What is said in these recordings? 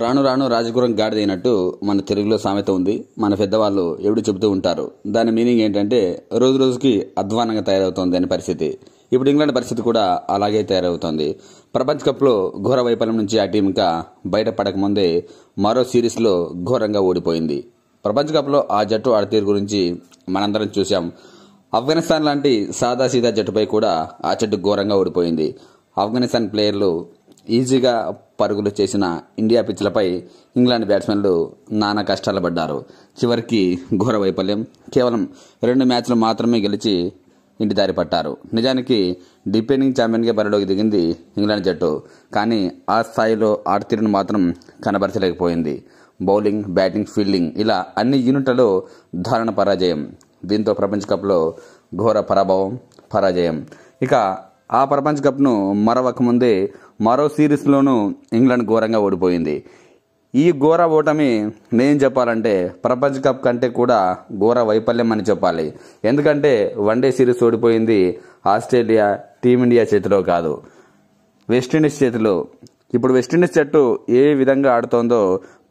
రాను రాను రాజగురం గాడిదైనట్టు మన తెలుగులో సామెత ఉంది మన పెద్దవాళ్ళు ఎప్పుడు చెబుతూ ఉంటారు దాని మీనింగ్ ఏంటంటే రోజు రోజుకి అధ్వానంగా తయారవుతోంది అనే పరిస్థితి ఇప్పుడు ఇంగ్లాండ్ పరిస్థితి కూడా అలాగే తయారవుతోంది ప్రపంచ కప్లో ఘోర వైఫల్యం నుంచి ఆ టీం ఇంకా బయటపడకముందే మరో సిరీస్లో ఘోరంగా ఓడిపోయింది ప్రపంచ కప్లో ఆ జట్టు ఆడతీరు గురించి మనందరం చూసాం ఆఫ్ఘనిస్తాన్ లాంటి సాదా సీదా జట్టుపై కూడా ఆ జట్టు ఘోరంగా ఓడిపోయింది ఆఫ్ఘనిస్తాన్ ప్లేయర్లు ఈజీగా పరుగులు చేసిన ఇండియా పిచ్లపై ఇంగ్లాండ్ బ్యాట్స్మెన్లు నానా కష్టాలు పడ్డారు చివరికి ఘోర వైఫల్యం కేవలం రెండు మ్యాచ్లు మాత్రమే గెలిచి ఇంటి దారి పట్టారు నిజానికి డిపెండింగ్ ఛాంపియన్గా బరిలోకి దిగింది ఇంగ్లాండ్ జట్టు కానీ ఆ స్థాయిలో ఆడతీరును మాత్రం కనబరచలేకపోయింది బౌలింగ్ బ్యాటింగ్ ఫీల్డింగ్ ఇలా అన్ని యూనిట్లలో దారుణ పరాజయం దీంతో ప్రపంచ కప్లో ఘోర పరాభవం పరాజయం ఇక ఆ ప్రపంచ కప్ను మరొక ముందే మరో సిరీస్లోనూ ఇంగ్లాండ్ ఘోరంగా ఓడిపోయింది ఈ ఘోర ఓటమి నేను చెప్పాలంటే ప్రపంచ కప్ కంటే కూడా ఘోర వైఫల్యం అని చెప్పాలి ఎందుకంటే వన్డే సిరీస్ ఓడిపోయింది ఆస్ట్రేలియా టీమిండియా చేతిలో కాదు వెస్టిండీస్ చేతిలో ఇప్పుడు వెస్టిండీస్ జట్టు ఏ విధంగా ఆడుతోందో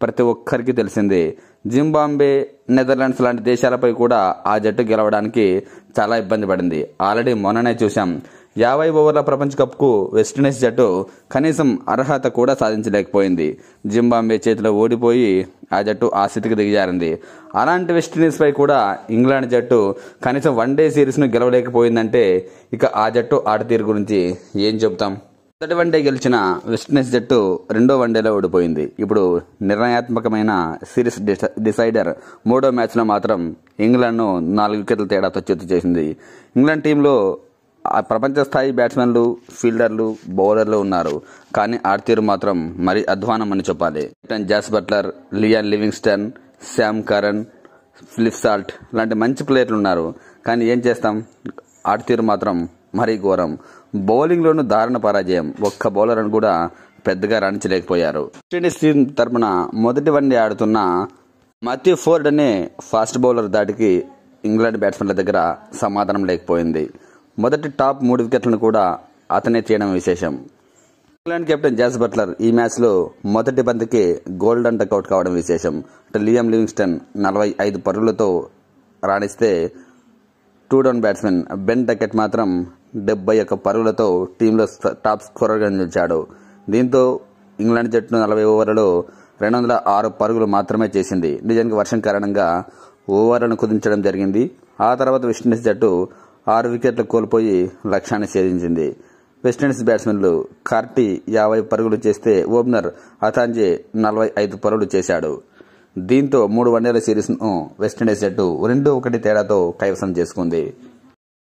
ప్రతి ఒక్కరికి తెలిసింది జింబాంబే నెదర్లాండ్స్ లాంటి దేశాలపై కూడా ఆ జట్టు గెలవడానికి చాలా ఇబ్బంది పడింది ఆల్రెడీ మొన్ననే చూశాం యాభై ఓవర్ల ప్రపంచ కప్కు వెస్టిండీస్ జట్టు కనీసం అర్హత కూడా సాధించలేకపోయింది జింబాంబే చేతిలో ఓడిపోయి ఆ జట్టు ఆ స్థితికి దిగజారింది అలాంటి వెస్టిండీస్పై కూడా ఇంగ్లాండ్ జట్టు కనీసం వన్ డే సిరీస్ను గెలవలేకపోయిందంటే ఇక ఆ జట్టు తీరు గురించి ఏం చెబుతాం మొదటి వన్ డే గెలిచిన వెస్టిండీస్ జట్టు రెండో వన్డేలో ఓడిపోయింది ఇప్పుడు నిర్ణయాత్మకమైన సిరీస్ డిసైడర్ మూడో మ్యాచ్లో మాత్రం ఇంగ్లాండ్ను నాలుగు వికెట్ల తేడాతో చేతి చేసింది ఇంగ్లాండ్ టీంలో ప్రపంచ స్థాయి బ్యాట్స్మెన్లు ఫీల్డర్లు బౌలర్లు ఉన్నారు కానీ ఆర్తీరు మాత్రం మరీ అధ్వానం అని చెప్పాలి captain Jos Buttler Liam Livingstone Sam Curran Philip Salt లాంటి మంచి ప్లేయర్లు ఉన్నారు కానీ ఏం చేస్తాం ఆడతీరు మాత్రం మరీ ఘోరం బౌలింగ్లోనూ దారుణ పరాజయం ఒక్క బౌలర్ అని కూడా పెద్దగా రాణించలేకపోయారు వెస్టిండీస్ టీం తరపున మొదటి వన్డే ఆడుతున్న మత్యూ ఫోర్డ్ అనే ఫాస్ట్ బౌలర్ దాటికి ఇంగ్లాండ్ బ్యాట్స్మెన్ల దగ్గర సమాధానం లేకపోయింది మొదటి టాప్ మూడు వికెట్లను కూడా అతనే తీయడం విశేషం ఇంగ్లాండ్ కెప్టెన్ జాస్ బట్లర్ ఈ మ్యాచ్లో మొదటి బంతికి గోల్డెన్ డకౌట్ కావడం విశేషం అంటే లియం లివింగ్స్టన్ నలభై ఐదు పరుగులతో రాణిస్తే two down batsmen Ben Duckett మాత్రం డెబ్బై ఒక్క పరుగులతో టీంలో టాప్ స్కోరర్గా నిలిచాడు దీంతో ఇంగ్లాండ్ జట్టు నలభై ఓవర్లలో రెండు వందల ఆరు పరుగులు మాత్రమే చేసింది నిజానికి వర్షం కారణంగా ఓవర్లను కుదించడం జరిగింది ఆ తర్వాత వెస్టిండీస్ జట్టు ఆరు వికెట్లు కోల్పోయి లక్ష్యాన్ని ఛేదించింది వెస్టిండీస్ బ్యాట్స్మెన్లు కార్టీ యాభై పరుగులు చేస్తే ఓపెనర్ అతాంజే నలభై ఐదు పరుగులు చేశాడు దీంతో మూడు వన్డేల సిరీస్ను వెస్టిండీస్ జట్టు రెండు ఒకటి తేడాతో కైవసం చేసుకుంది